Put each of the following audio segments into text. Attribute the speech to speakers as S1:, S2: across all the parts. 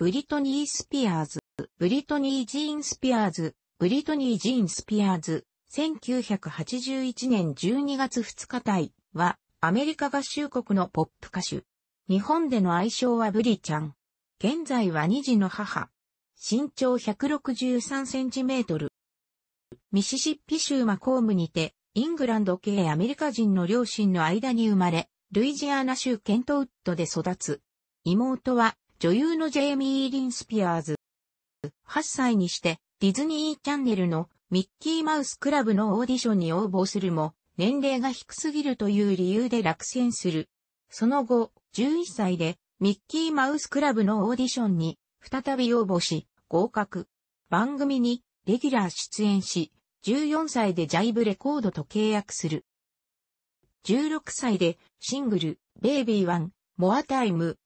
S1: ブリトニー・スピアーズ、ブリトニー・ジーン・スピアーズ、ブリトニー・ジーン・スピアーズ、1981年12月2日対は、アメリカ合衆国のポップ歌手。日本での愛称はブリちゃん。現在は2児の母。身長163センチメートル。ミシシッピ州マコームにて、イングランド系アメリカ人の両親の間に生まれ、ルイジアナ州ケントウッドで育つ。妹は女優のジェイミー・リンスピアーズ。8歳にしてディズニーチャンネルのミッキーマウスクラブのオーディションに応募するも、年齢が低すぎるという理由で落選する。その後、11歳でミッキーマウスクラブのオーディションに再び応募し、合格。番組にレギュラー出演し、14歳でジャイブレコードと契約する。16歳でシングル、ベイビーワン、モアタイム、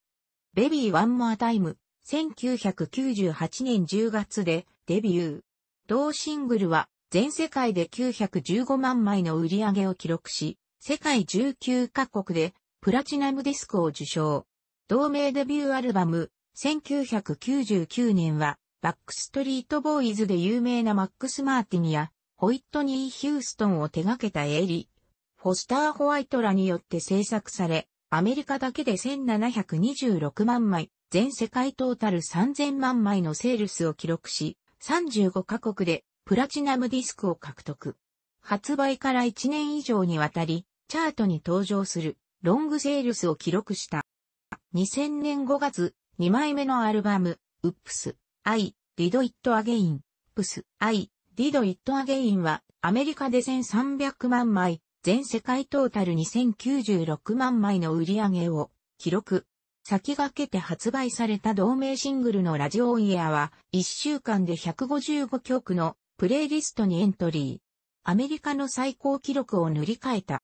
S1: ベビーワンモアタイム、1998年10月でデビュー。同シングルは全世界で915万枚の売り上げを記録し、世界19カ国でプラチナムディスクを受賞。同名デビューアルバム、1999年は、バックストリートボーイズで有名なマックス・マーティンや、ホイットニー・ヒューストンを手掛けたエリ、フォスター・ホワイトらによって制作され、アメリカだけで1726万枚、全世界トータル3000万枚のセールスを記録し、35カ国でプラチナムディスクを獲得。発売から1年以上にわたり、チャートに登場するロングセールスを記録した。2000年5月、2枚目のアルバム、ウップス、I, Did It Again、プス、I, Did It Again はアメリカで1300万枚、全世界トータル2096万枚の売り上げを記録。先駆けて発売された同名シングルのラジオオンエアは、1週間で155曲のプレイリストにエントリー。アメリカの最高記録を塗り替えた。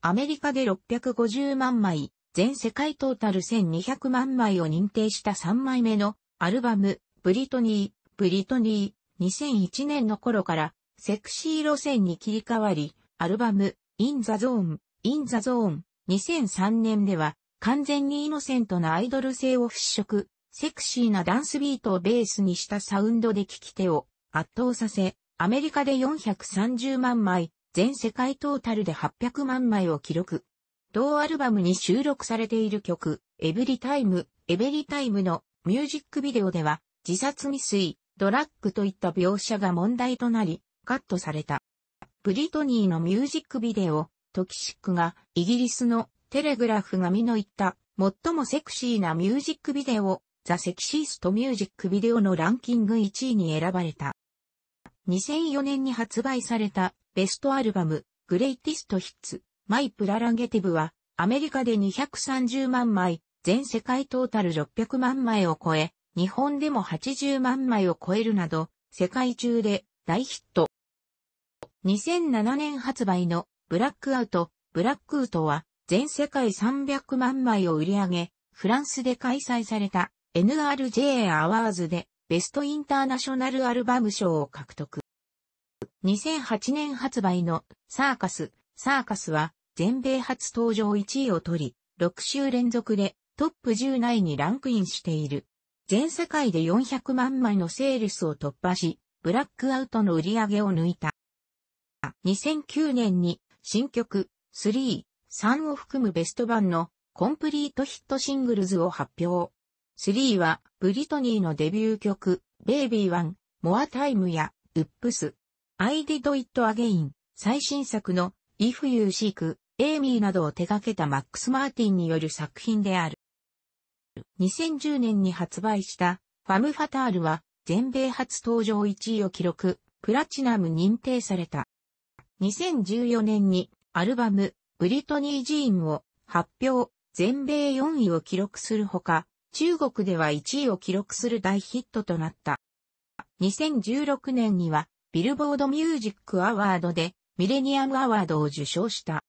S1: アメリカで650万枚、全世界トータル1200万枚を認定した3枚目のアルバム、ブリトニー、ブリトニー、2001年の頃からセクシー路線に切り替わり、アルバム、In the Zone、In the Zone、2003年では、完全にイノセントなアイドル性を払拭、セクシーなダンスビートをベースにしたサウンドで聴き手を圧倒させ、アメリカで430万枚、全世界トータルで800万枚を記録。同アルバムに収録されている曲、エブリタイム、エベリタイムのミュージックビデオでは、自殺未遂、ドラッグといった描写が問題となり、カットされた。ブリトニーのミュージックビデオ、トキシックがイギリスのテレグラフが見の言った最もセクシーなミュージックビデオ、ザ・セクシースト・ミュージック・ビデオのランキング1位に選ばれた。2004年に発売されたベストアルバム、グレイティスト・ヒッツ、マイ・プラランゲティブは、アメリカで230万枚、全世界トータル600万枚を超え、日本でも80万枚を超えるなど、世界中で大ヒット。2007年発売のブラックアウト、ブラックウートは全世界300万枚を売り上げ、フランスで開催された NRJ アワーズでベストインターナショナルアルバム賞を獲得。2008年発売のサーカス、サーカスは全米初登場1位を取り、6週連続でトップ10内にランクインしている。全世界で400万枚のセールスを突破し、ブラックアウトの売り上げを抜いた。2009年に新曲3、3を含むベスト版のコンプリートヒットシングルズを発表。3はブリトニーのデビュー曲、ベイビーワン、モアタイムや、ウップス、I did it again、最新作の If You Seek、エイミーなどを手掛けたマックス・マーティンによる作品である。2010年に発売したファム・ファタールは全米初登場1位を記録、プラチナム認定された。2014年にアルバム、ブリトニー・ジーンを発表、全米4位を記録するほか、中国では1位を記録する大ヒットとなった。2016年には、ビルボードミュージックアワードで、ミレニアムアワードを受賞した。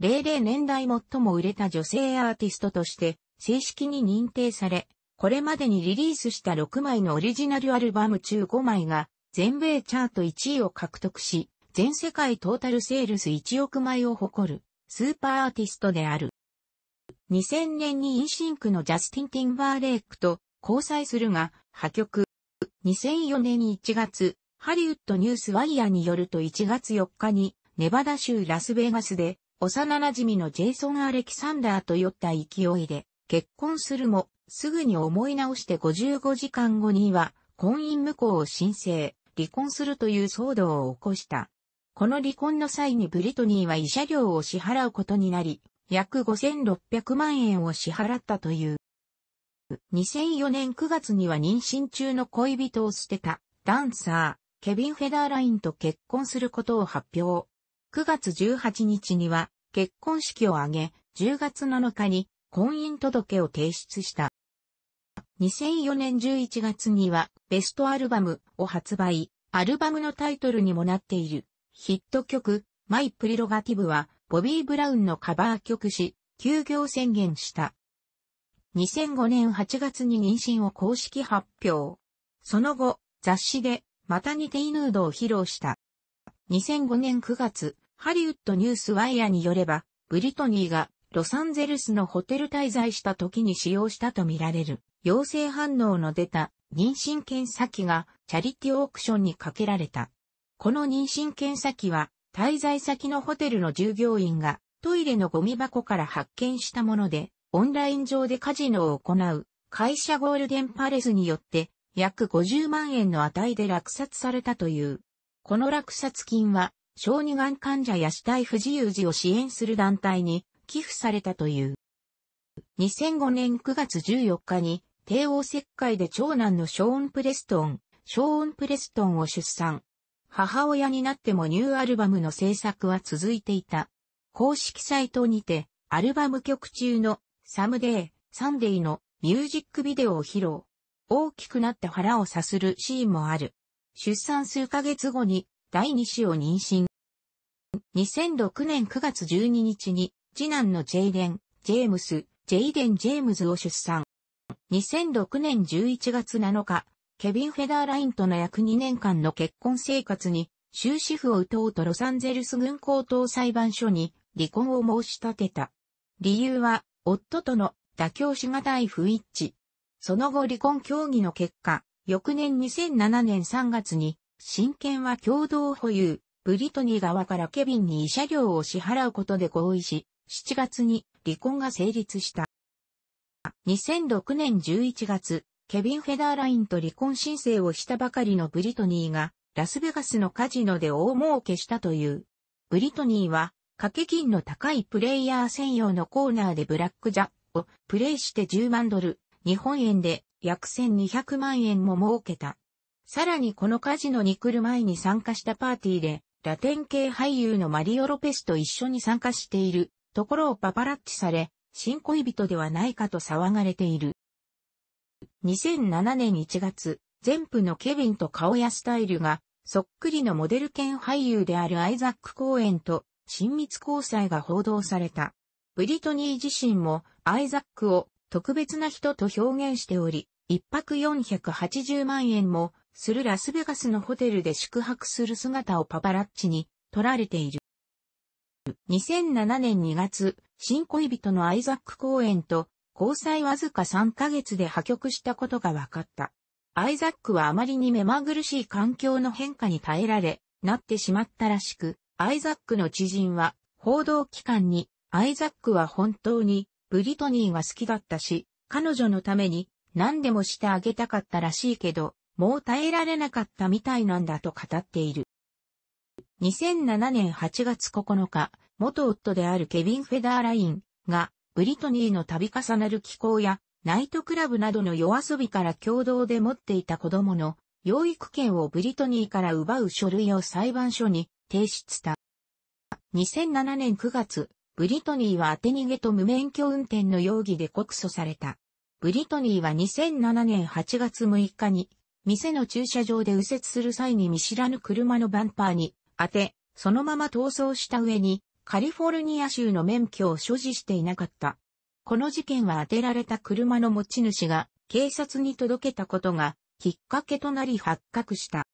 S1: 00年代最も売れた女性アーティストとして、正式に認定され、これまでにリリースした6枚のオリジナルアルバム中5枚が、全米チャート1位を獲得し、全世界トータルセールス1億枚を誇る、スーパーアーティストである。2000年にインシンクのジャスティン・ティンバーレイクと交際するが、破局。2004年1月、ハリウッドニュースワイヤーによると1月4日に、ネバダ州ラスベガスで、幼馴染のジェイソン・アレキサンダーと酔った勢いで、結婚するも、すぐに思い直して55時間後には、婚姻無効を申請、離婚するという騒動を起こした。この離婚の際にブリトニーは慰謝料を支払うことになり、約5600万円を支払ったという。2004年9月には妊娠中の恋人を捨てたダンサー、ケビン・フェダーラインと結婚することを発表。9月18日には結婚式を挙げ、10月7日に婚姻届を提出した。2004年11月にはベストアルバムを発売、アルバムのタイトルにもなっているヒット曲、マイ・プリロガティブは、ボビー・ブラウンのカバー曲し、休業宣言した。2005年8月に妊娠を公式発表。その後、雑誌で、また似てイヌードを披露した。2005年9月、ハリウッドニュースワイヤーによれば、ブリトニーがロサンゼルスのホテル滞在した時に使用したとみられる陽性反応の出た妊娠検査機がチャリティオークションにかけられた。この妊娠検査機は、滞在先のホテルの従業員がトイレのゴミ箱から発見したもので、オンライン上でカジノを行う会社ゴールデンパレスによって約50万円の値で落札されたという。この落札金は小児がん患者や死体不自由児を支援する団体に寄付されたという。2005年9月14日に帝王切開で長男のショーン・プレストン、ショーン・プレストンを出産。母親になってもニューアルバムの制作は続いていた。公式サイトにて、アルバム曲中のサムデー、サンデーのミュージックビデオを披露。大きくなって腹をさするシーンもある。出産数ヶ月後に第2子を妊娠。2006年9月12日に次男のジェイデン、ジェームス、ジェイデン・ジェームズを出産。2006年11月7日、ケビン・フェダーラインとの約2年間の結婚生活に終止符を打とうとロサンゼルス軍高等裁判所に離婚を申し立てた。理由は、夫との妥協しがたい不一致。その後離婚協議の結果、翌年2007年3月に、親権は共同保有、ブリトニー側からケビンに慰謝料を支払うことで合意し、7月に離婚が成立した。2006年11月、ケビン・フェダーラインと離婚申請をしたばかりのブリトニーが、ラスベガスのカジノで大儲けしたという。ブリトニーは、掛け金の高いプレイヤー専用のコーナーでブラックジャをプレイして10万ドル、日本円で約1200万円も儲けた。さらにこのカジノに来る前に参加したパーティーで、ラテン系俳優のマリオ・ロペスと一緒に参加しているところをパパラッチされ、新恋人ではないかと騒がれている。2007年1月、前夫のケビンと顔やスタイルが、そっくりのモデル兼俳優であるアイザック・コーエンと親密交際が報道された。ブリトニー自身もアイザックを特別な人と表現しており、一泊480万円もするラスベガスのホテルで宿泊する姿をパパラッチに撮られている。2007年2月、新恋人のアイザック・コーエンと交際わずか3ヶ月で破局したことが分かった。アイザックはあまりに目まぐるしい環境の変化に耐えられ、なってしまったらしく、アイザックの知人は、報道機関に、アイザックは本当に、ブリトニーが好きだったし、彼女のために、何でもしてあげたかったらしいけど、もう耐えられなかったみたいなんだと語っている。2007年8月9日、元夫であるケビン・フェダーラインがブリトニーの度重なる気候や、ナイトクラブなどの夜遊びから共同で持っていた子供の養育権をブリトニーから奪う書類を裁判所に提出した。2007年9月、ブリトニーは当て逃げと無免許運転の容疑で告訴された。ブリトニーは2007年8月6日に、店の駐車場で右折する際に見知らぬ車のバンパーに当て、そのまま逃走した上に、カリフォルニア州の免許を所持していなかった。この事件は当てられた車の持ち主が警察に届けたことがきっかけとなり発覚した。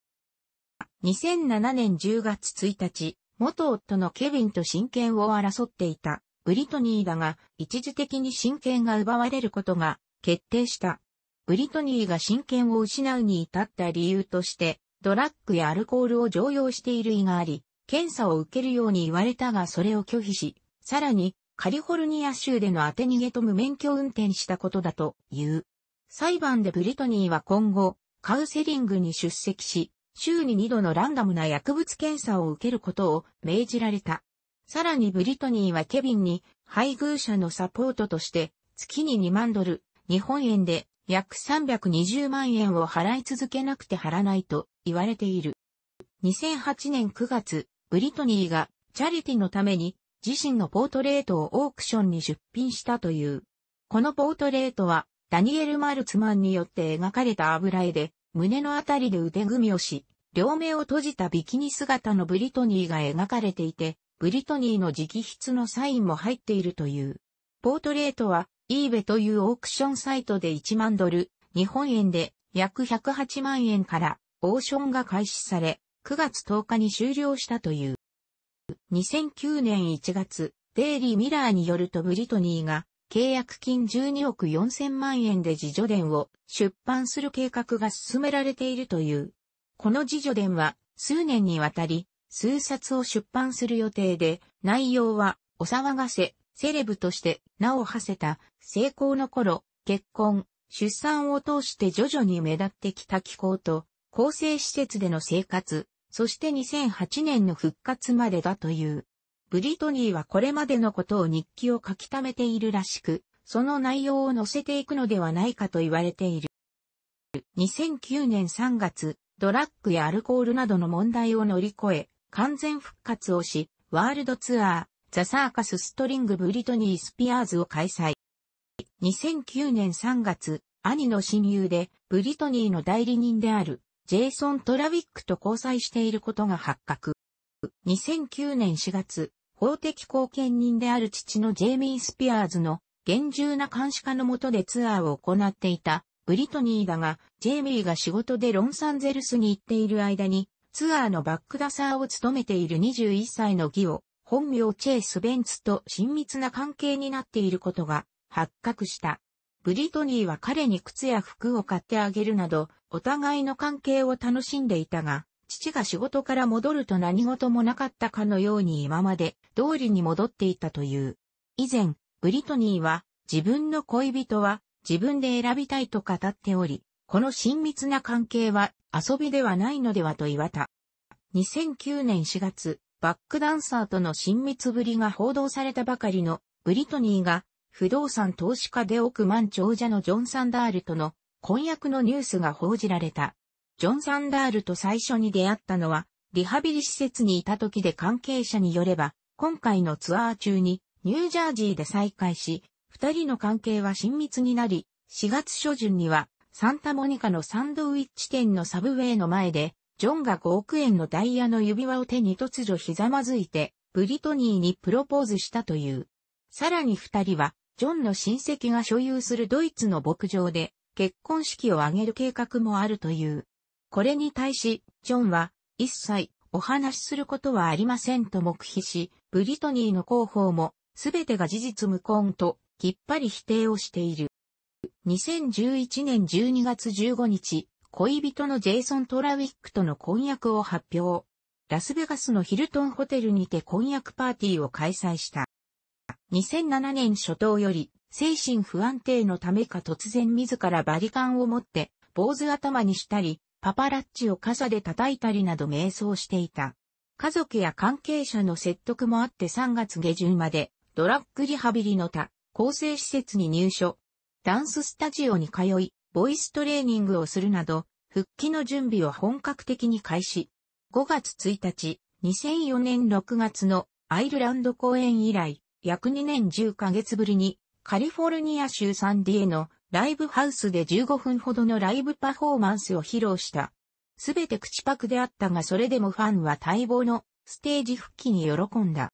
S1: 2007年10月1日、元夫のケビンと親権を争っていたブリトニーだが一時的に親権が奪われることが決定した。ブリトニーが親権を失うに至った理由としてドラッグやアルコールを常用している意があり、検査を受けるように言われたがそれを拒否し、さらに、カリフォルニア州での当て逃げと無免許運転したことだという。裁判でブリトニーは今後、カウセリングに出席し、週に2度のランダムな薬物検査を受けることを命じられた。さらにブリトニーはケビンに配偶者のサポートとして月に2万ドル、日本円で約320万円を払い続けなくて払らないと言われている。2008年9月、ブリトニーがチャリティのために自身のポートレートをオークションに出品したという。このポートレートはダニエル・マルツマンによって描かれた油絵で胸のあたりで腕組みをし、両目を閉じたビキニ姿のブリトニーが描かれていて、ブリトニーの直筆のサインも入っているという。ポートレートは、イーベというオークションサイトで1万ドル、日本円で約108万円からオーションが開始され、9月10日に終了したという。2009年1月、デイリー・ミラーによるとブリトニーが契約金12億4000万円で自助伝を出版する計画が進められているという。この自助伝は数年にわたり数冊を出版する予定で内容はお騒がせ、セレブとして名を馳せた成功の頃、結婚、出産を通して徐々に目立ってきた気候と、厚生施設での生活、そして2008年の復活までだという。ブリトニーはこれまでのことを日記を書き溜めているらしく、その内容を載せていくのではないかと言われている。2009年3月、ドラッグやアルコールなどの問題を乗り越え、完全復活をし、ワールドツアー、ザ・サーカス・ストリング・ブリトニー・スピアーズを開催。2009年3月、兄の親友で、ブリトニーの代理人である、ジェイソン・トラウィックと交際していることが発覚。2009年4月、法的貢献人である父のジェイミー・スピアーズの厳重な監視下の下でツアーを行っていたブリトニーだが、ジェイミーが仕事でロンサンゼルスに行っている間に、ツアーのバックダサーを務めている21歳の義を、本名チェイス・ベンツと親密な関係になっていることが発覚した。ブリトニーは彼に靴や服を買ってあげるなど、お互いの関係を楽しんでいたが、父が仕事から戻ると何事もなかったかのように今まで通りに戻っていたという。以前、ブリトニーは自分の恋人は自分で選びたいと語っており、この親密な関係は遊びではないのではと言われた。2009年4月、バックダンサーとの親密ぶりが報道されたばかりのブリトニーが不動産投資家で億万長者のジョン・サンダールとの婚約のニュースが報じられた。ジョン・サンダールと最初に出会ったのは、リハビリ施設にいた時で関係者によれば、今回のツアー中にニュージャージーで再会し、二人の関係は親密になり、4月初旬にはサンタモニカのサンドウィッチ店のサブウェイの前で、ジョンが5億円のダイヤの指輪を手に突如ひざまずいて、ブリトニーにプロポーズしたという。さらに二人はジョンの親戚が所有するドイツの牧場で結婚式を挙げる計画もあるという。これに対し、ジョンは一切お話しすることはありませんと黙秘し、ブリトニーの広報もすべてが事実無根ときっぱり否定をしている。2011年12月15日、恋人のジェイソン・トラウィックとの婚約を発表。ラスベガスのヒルトンホテルにて婚約パーティーを開催した。2007年初頭より、精神不安定のためか突然自らバリカンを持って、坊主頭にしたり、パパラッチを傘で叩いたりなど迷走していた。家族や関係者の説得もあって3月下旬までドラッグリハビリの他、構成施設に入所。ダンススタジオに通い、ボイストレーニングをするなど、復帰の準備を本格的に開始。5月1日、2004年6月のアイルランド公演以来、約2年10ヶ月ぶりに、カリフォルニア州サンディエのライブハウスで15分ほどのライブパフォーマンスを披露した。すべて口パクであったがそれでもファンは待望のステージ復帰に喜んだ。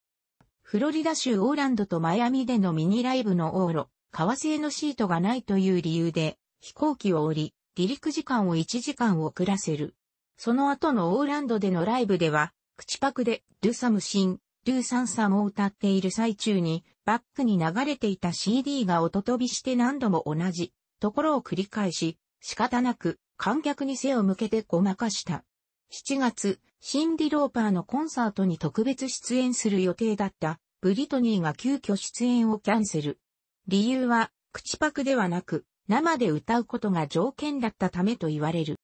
S1: フロリダ州オーランドとマイアミでのミニライブの往路、革製のシートがないという理由で、飛行機を降り、離陸時間を1時間遅らせる。その後のオーランドでのライブでは、口パクで、ルサムシン、ルーサンサも歌っている最中に、バックに流れていた CD が音飛びして何度も同じところを繰り返し、仕方なく観客に背を向けてごまかした。7月、シンディ・ローパーのコンサートに特別出演する予定だったブリトニーが急遽出演をキャンセル。理由は、口パクではなく、生で歌うことが条件だったためと言われる。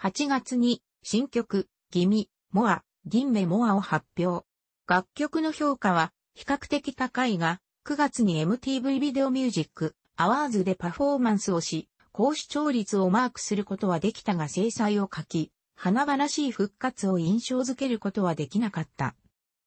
S1: 8月に、新曲、ギミ、モア、銀メモアを発表。楽曲の評価は比較的高いが、9月に MTV ビデオミュージックアワーズでパフォーマンスをし、高視聴率をマークすることはできたが制裁を書き、華々しい復活を印象づけることはできなかった。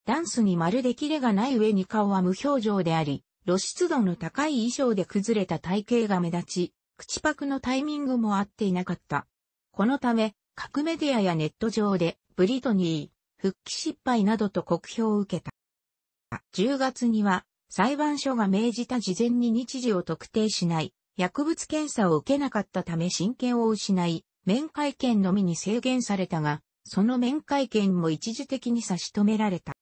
S1: ダンスにまるでキレがない上に顔は無表情であり、露出度の高い衣装で崩れた体型が目立ち、口パクのタイミングも合っていなかった。このため、各メディアやネット上で、ブリトニー、復帰失敗などと酷評を受けた。10月には、裁判所が命じた事前に日時を特定しない、薬物検査を受けなかったため親権を失い、面会権のみに制限されたが、その面会権も一時的に差し止められた。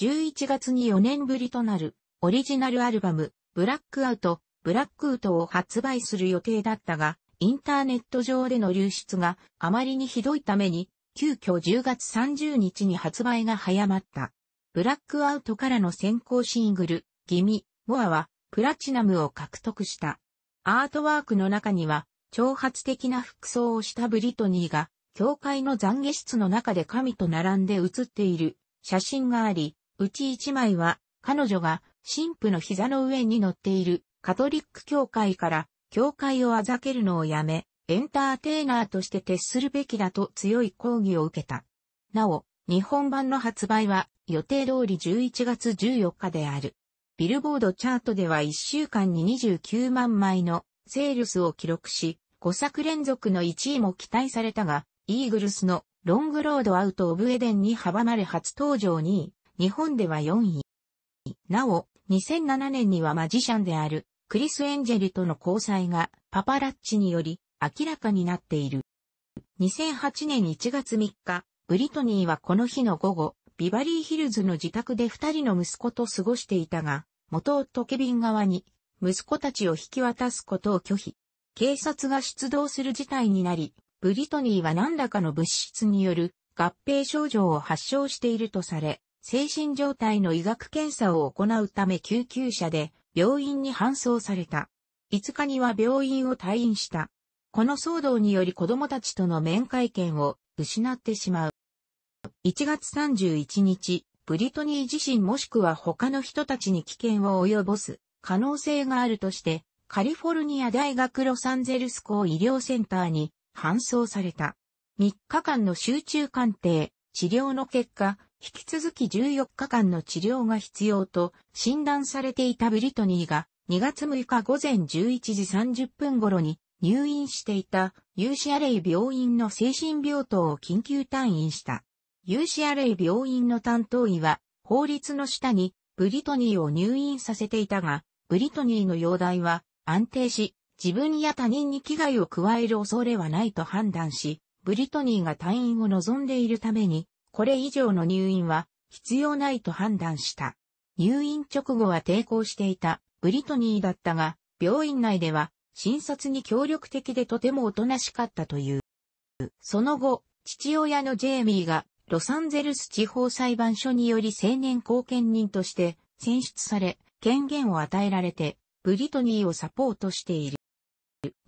S1: 11月に4年ぶりとなる、オリジナルアルバム、ブラックアウト、ブラックウトを発売する予定だったが、インターネット上での流出があまりにひどいために急遽10月30日に発売が早まった。ブラックアウトからの先行シングル、ギミ、モアは、プラチナムを獲得した。アートワークの中には、挑発的な服装をしたブリトニーが、教会の懺悔室の中で神と並んで写っている写真があり、うち一枚は、彼女が神父の膝の上に乗っているカトリック教会から教会をあざけるのをやめ、エンターテイナーとして徹するべきだと強い抗議を受けた。なお、日本版の発売は予定通り11月14日である。ビルボードチャートでは1週間に29万枚のセールスを記録し、5作連続の1位も期待されたが、イーグルスのロングロードアウトオブエデンに阻まれ初登場2位、日本では4位。なお、2007年にはマジシャンであるクリス・エンジェルとの交際がパパラッチにより明らかになっている。2008年1月3日、ブリトニーはこの日の午後、ビバリーヒルズの自宅で二人の息子と過ごしていたが、元夫ケビン側に、息子たちを引き渡すことを拒否。警察が出動する事態になり、ブリトニーは何らかの物質による合併症状を発症しているとされ、精神状態の医学検査を行うため救急車で病院に搬送された。5日には病院を退院した。この騒動により子供たちとの面会権を失ってしまう。1月31日、ブリトニー自身もしくは他の人たちに危険を及ぼす可能性があるとして、カリフォルニア大学ロサンゼルス校医療センターに搬送された。3日間の集中鑑定、治療の結果、引き続き14日間の治療が必要と診断されていたブリトニーが2月6日午前11時30分頃に入院していた u c レ a 病院の精神病棟を緊急退院した。u c レ a 病院の担当医は法律の下にブリトニーを入院させていたが、ブリトニーの容体は安定し、自分や他人に危害を加える恐れはないと判断し、ブリトニーが退院を望んでいるために、これ以上の入院は必要ないと判断した。入院直後は抵抗していたブリトニーだったが、病院内では診察に協力的でとてもおとなしかったという。その後、父親のジェイミーがロサンゼルス地方裁判所により青年貢献人として選出され、権限を与えられて、ブリトニーをサポートしている。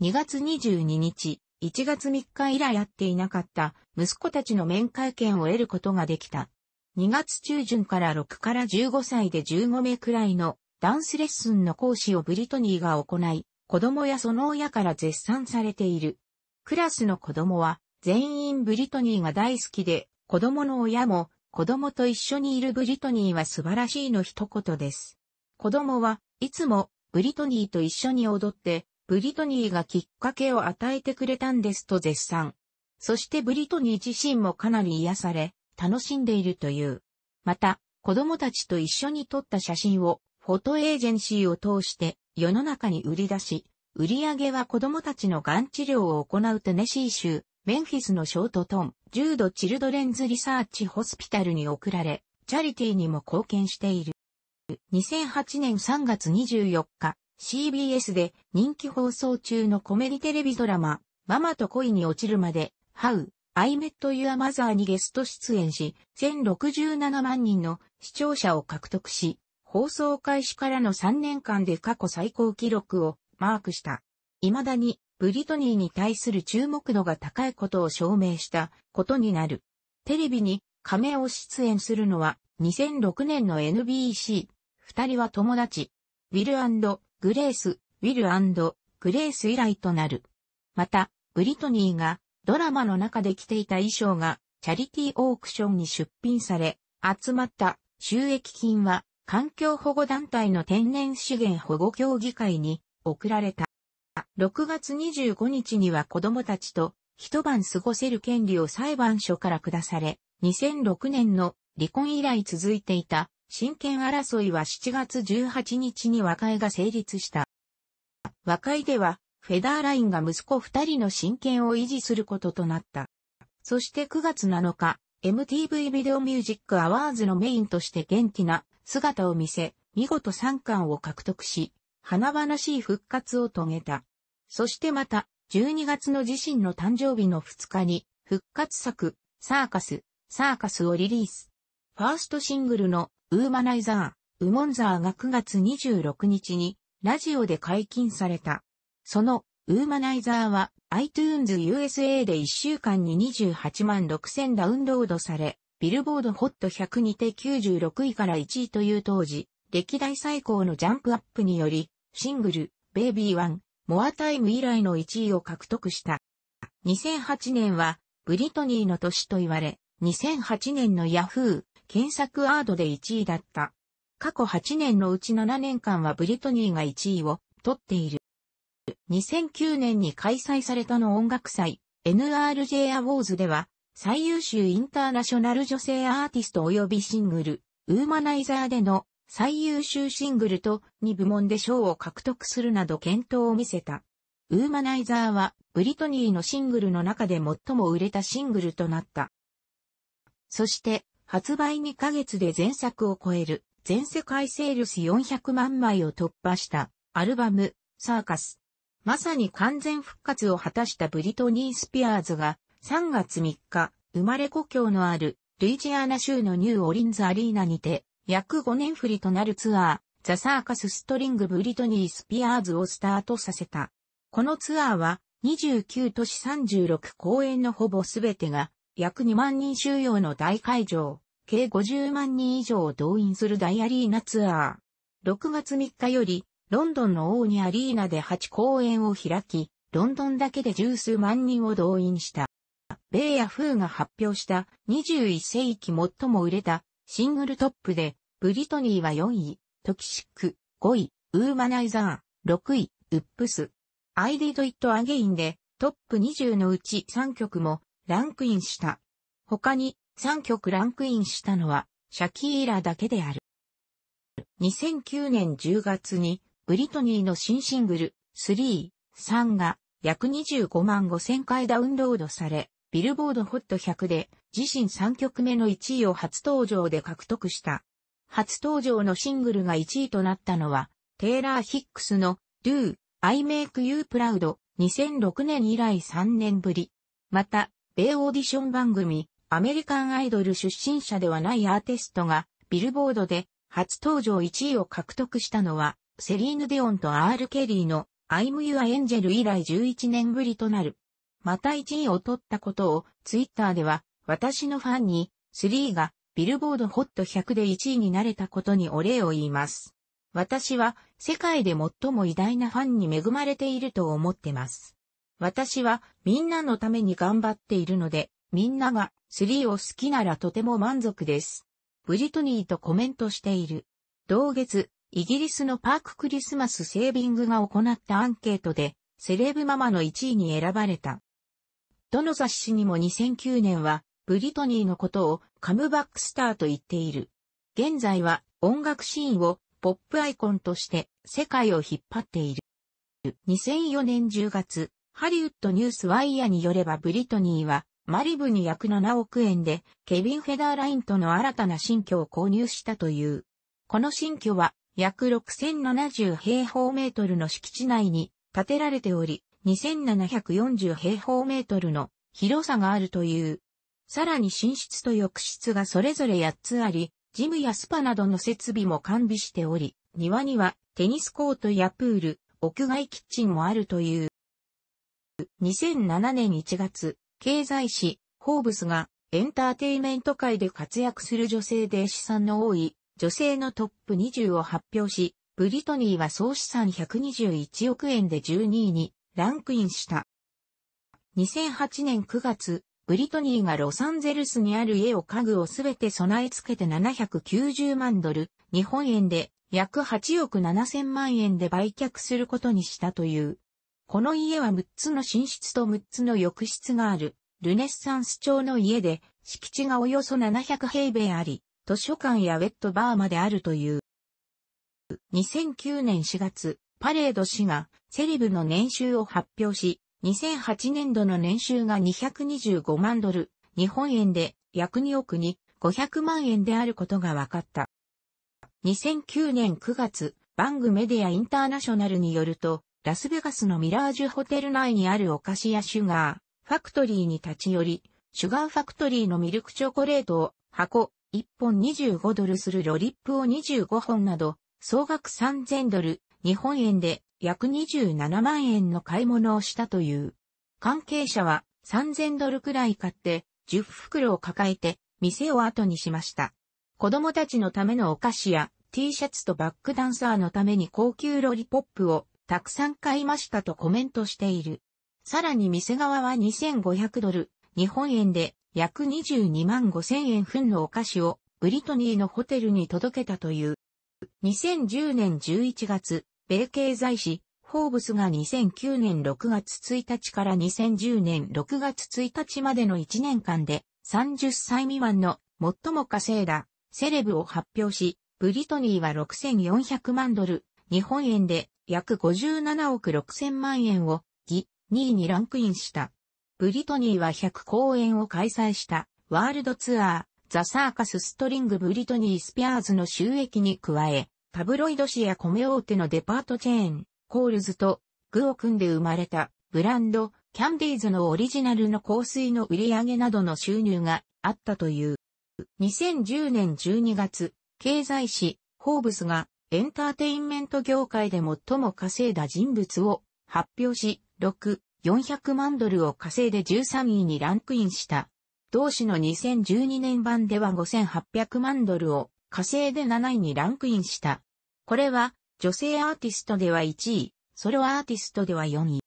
S1: 2月22日、1月3日以来会っていなかった息子たちの面会権を得ることができた。2月中旬から6から15歳で15名くらいのダンスレッスンの講師をブリトニーが行い、子供やその親から絶賛されている。クラスの子供は全員ブリトニーが大好きで、子供の親も子供と一緒にいるブリトニーは素晴らしいの一言です。子供はいつもブリトニーと一緒に踊って、ブリトニーがきっかけを与えてくれたんですと絶賛。そしてブリトニー自身もかなり癒され、楽しんでいるという。また、子供たちと一緒に撮った写真を、フォトエージェンシーを通して世の中に売り出し、売り上げは子供たちのがん治療を行うテネシー州、メンフィスのショートトン、ジュード・チルドレンズリサーチホスピタルに送られ、チャリティーにも貢献している。2008年3月24日、CBS で人気放送中のコメディテレビドラマ、ママと恋に落ちるまで、How, I Met Your Mother にゲスト出演し、1067万人の視聴者を獲得し、放送開始からの3年間で過去最高記録をマークした。未だにブリトニーに対する注目度が高いことを証明したことになる。テレビに仮面を出演するのは2006年の NBC。二人は友達。ウィルグレース、ウィルグレース以来となる。また、ブリトニーがドラマの中で着ていた衣装がチャリティーオークションに出品され、集まった収益金は環境保護団体の天然資源保護協議会に送られた。6月25日には子供たちと一晩過ごせる権利を裁判所から下され、2006年の離婚以来続いていた親権争いは7月18日に和解が成立した。和解では、フェダーラインが息子二人の親権を維持することとなった。そして9月7日、MTV ビデオミュージックアワーズのメインとして元気な姿を見せ、見事三冠を獲得し、華々しい復活を遂げた。そしてまた、12月の自身の誕生日の2日に、復活作、サーカス、サーカスをリリース。ファーストシングルの、ウーマナイザー、ウモンザーが9月26日に、ラジオで解禁された。その、ウーマナイザーは、iTunes USA で1週間に28万6000ダウンロードされ、ビルボードホット100にて96位から1位という当時、歴代最高のジャンプアップにより、シングル、ベイビーワン、モアタイム以来の1位を獲得した。2008年は、ブリトニーの年と言われ、2008年のヤフー検索アードで1位だった。過去8年のうち7年間はブリトニーが1位を取っている。2009年に開催されたの音楽祭 NRJ アウォーズでは最優秀インターナショナル女性アーティスト及びシングル、ウーマナイザーでの最優秀シングルと2部門で賞を獲得するなど検討を見せた。ウーマナイザーはブリトニーのシングルの中で最も売れたシングルとなった。そして発売2ヶ月で前作を超える全世界セールス400万枚を突破したアルバムサーカス。まさに完全復活を果たしたブリトニー・スピアーズが3月3日、生まれ故郷のあるルイジアナ州のニューオリンズアリーナにて、約5年振りとなるツアー、ザ・サーカス・ストリング・ブリトニー・スピアーズをスタートさせた。このツアーは、29都市36公演のほぼすべてが、約2万人収容の大会場、計50万人以上を動員する大アリーナツアー。6月3日より、ロンドンの大ーニアリーナで8公演を開き、ロンドンだけで十数万人を動員した。米ヤフーが発表した21世紀最も売れたシングルトップで、ブリトニーは4位、トキシック、5位、ウーマナイザー、6位、ウップス。I did it again で、トップ20のうち3曲もランクインした。他に3曲ランクインしたのは、シャキーラだけである。2009年10月に、ブリトニーの新シングル、3、3が、約25万5千回ダウンロードされ、ビルボードホット100で自身3曲目の1位を初登場で獲得した。初登場のシングルが1位となったのは、テイラー・ヒックスの Do, I Make You Proud 2006年以来3年ぶり。また、米オーディション番組、アメリカンアイドル出身者ではないアーティストが、ビルボードで初登場1位を獲得したのは、セリーヌ・デオンと R・ ケリーの I'm Your Angel 以来11年ぶりとなる。また1位を取ったことを、ツイッターでは、私のファンに、3が、ビルボードホット100で1位になれたことにお礼を言います。私は、世界で最も偉大なファンに恵まれていると思ってます。私は、みんなのために頑張っているので、みんなが、3を好きならとても満足です。ブリトニーとコメントしている。同月、イギリスのパーククリスマスセービングが行ったアンケートで、セレブママの1位に選ばれた。どの雑誌にも2009年は、ブリトニーのことをカムバックスターと言っている。現在は音楽シーンをポップアイコンとして世界を引っ張っている。2004年10月、ハリウッドニュースワイヤによればブリトニーはマリブに約7億円でケビン・フェダーラインとの新たな新居を購入したという。この新居は約6070平方メートルの敷地内に建てられており、2740平方メートルの広さがあるという。さらに寝室と浴室がそれぞれ8つあり、ジムやスパなどの設備も完備しており、庭にはテニスコートやプール、屋外キッチンもあるという。2007年1月、経済誌、ホーブスがエンターテイメント界で活躍する女性で資産の多い女性のトップ20を発表し、ブリトニーは総資産121億円で12位にランクインした。2008年9月、ブリトニーがロサンゼルスにある家を家具をすべて備え付けて790万ドル、日本円で約8億7000万円で売却することにしたという。この家は6つの寝室と6つの浴室がある、ルネッサンス調の家で、敷地がおよそ700平米あり、図書館やウェットバーまであるという。2009年4月、パレード氏がセレブの年収を発表し、2008年度の年収が225万ドル、日本円で約2億に500万円であることが分かった。2009年9月、バングメディアインターナショナルによると、ラスベガスのミラージュホテル内にあるお菓子やシュガー、ファクトリーに立ち寄り、シュガーファクトリーのミルクチョコレートを箱1本25ドルするロリップを25本など、総額3000ドル、日本円で約27万円の買い物をしたという。関係者は3000ドルくらい買って10袋を抱えて店を後にしました。子供たちのためのお菓子や T シャツとバックダンサーのために高級ロリポップをたくさん買いましたとコメントしている。さらに店側は2500ドル、日本円で約22万5000円分のお菓子をブリトニーのホテルに届けたという。2010年11月、米経済誌、フォーブスが2009年6月1日から2010年6月1日までの1年間で30歳未満の最も稼いだセレブを発表し、ブリトニーは6400万ドル、日本円で約57億6000万円をギ、2位にランクインした。ブリトニーは100公演を開催したワールドツアー、ザ・サーカス・ストリング・ブリトニー・スピアーズの収益に加え、タブロイド紙や米大手のデパートチェーン、コールズと具を組んで生まれたブランド、キャンディーズのオリジナルの香水の売り上げなどの収入があったという。2010年12月、経済誌、ホーブスがエンターテインメント業界で最も稼いだ人物を発表し、6、400万ドルを稼いで13位にランクインした。同市の2012年版では5800万ドルを稼いで7位にランクインした。これは、女性アーティストでは1位、ソロアーティストでは4位。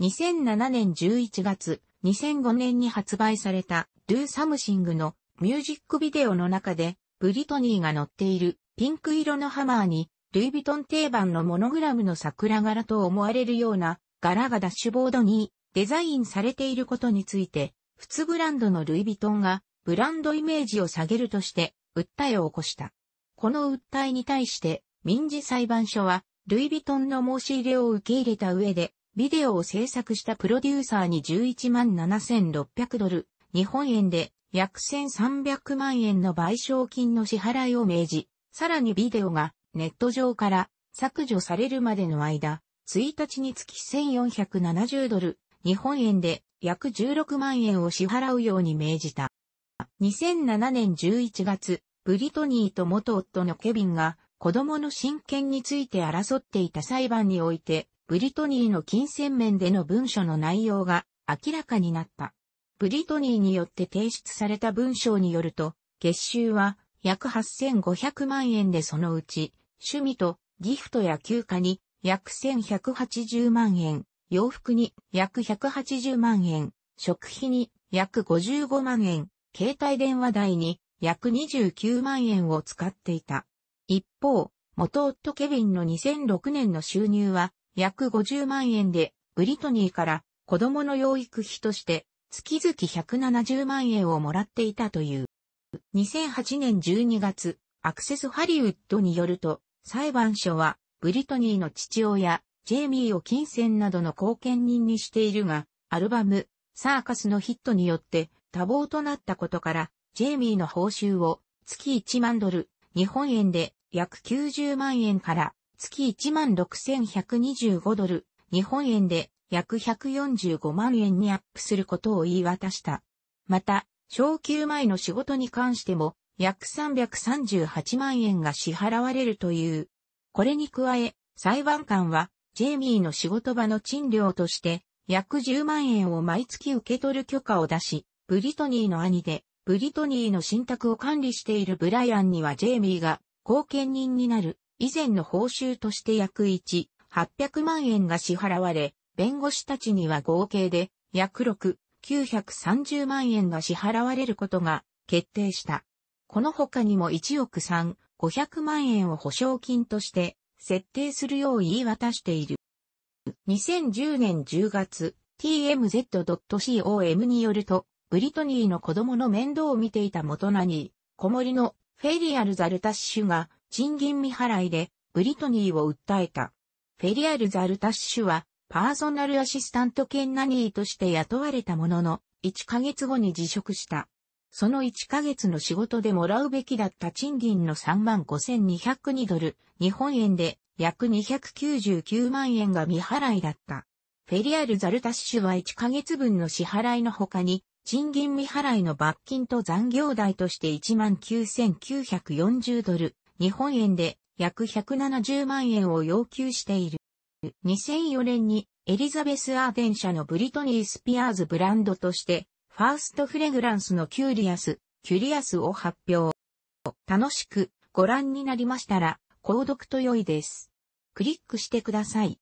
S1: 2007年11月、2005年に発売された Do Something のミュージックビデオの中で、ブリトニーが乗っているピンク色のハマーに、ルイ・ヴィトン定番のモノグラムの桜柄と思われるような柄がダッシュボードにデザインされていることについて普通ブランドのルイ・ヴィトンがブランドイメージを下げるとして訴えを起こした。この訴えに対して民事裁判所はルイ・ヴィトンの申し入れを受け入れた上でビデオを制作したプロデューサーに11万7600ドル、日本円で約1300万円の賠償金の支払いを命じ、さらにビデオがネット上から削除されるまでの間、1日につき1470ドル、日本円で約16万円を支払うように命じた。2007年11月、ブリトニーと元夫のケビンが子供の親権について争っていた裁判において、ブリトニーの金銭面での文書の内容が明らかになった。ブリトニーによって提出された文章によると、月収は約8500万円でそのうち、趣味とギフトや休暇に約1180万円、洋服に約180万円、食費に約55万円、携帯電話代に約29万円を使っていた。一方、元夫ケビンの2006年の収入は約50万円で、ブリトニーから子供の養育費として月々170万円をもらっていたという。2008年12月、アクセスハリウッドによると、裁判所はブリトニーの父親、ジェイミーを金銭などの貢献人にしているが、アルバム、サーカスのヒットによって多忙となったことから、ジェイミーの報酬を月1万ドル、日本円で約90万円から月1万6125ドル、日本円で約145万円にアップすることを言い渡した。また、昇給前の仕事に関しても約338万円が支払われるという。これに加え、裁判官はジェイミーの仕事場の賃料として、約10万円を毎月受け取る許可を出し、ブリトニーの兄で、ブリトニーの信託を管理しているブライアンにはジェイミーが後見人になる以前の報酬として約1、800万円が支払われ、弁護士たちには合計で約6、930万円が支払われることが決定した。この他にも1億3、500万円を保証金として設定するよう言い渡している。2010年10月、tmz.com によると、ブリトニーの子供の面倒を見ていた元ナニー、子守のフェリアルザルタッシュが賃金未払いでブリトニーを訴えた。フェリアルザルタッシュはパーソナルアシスタント兼ナニーとして雇われたものの、1ヶ月後に辞職した。その1ヶ月の仕事でもらうべきだった賃金の35,202ドル、日本円で約299万円が未払いだった。フェリアル・ザルタッシュは1ヶ月分の支払いの他に、賃金未払いの罰金と残業代として19,940ドル、日本円で約170万円を要求している。2004年にエリザベス・アーデン社のブリトニー・スピアーズブランドとしてファーストフレグランスのキュリアス、キュリアスを発表。楽しくご覧になりましたら、購読と良いです。クリックしてください。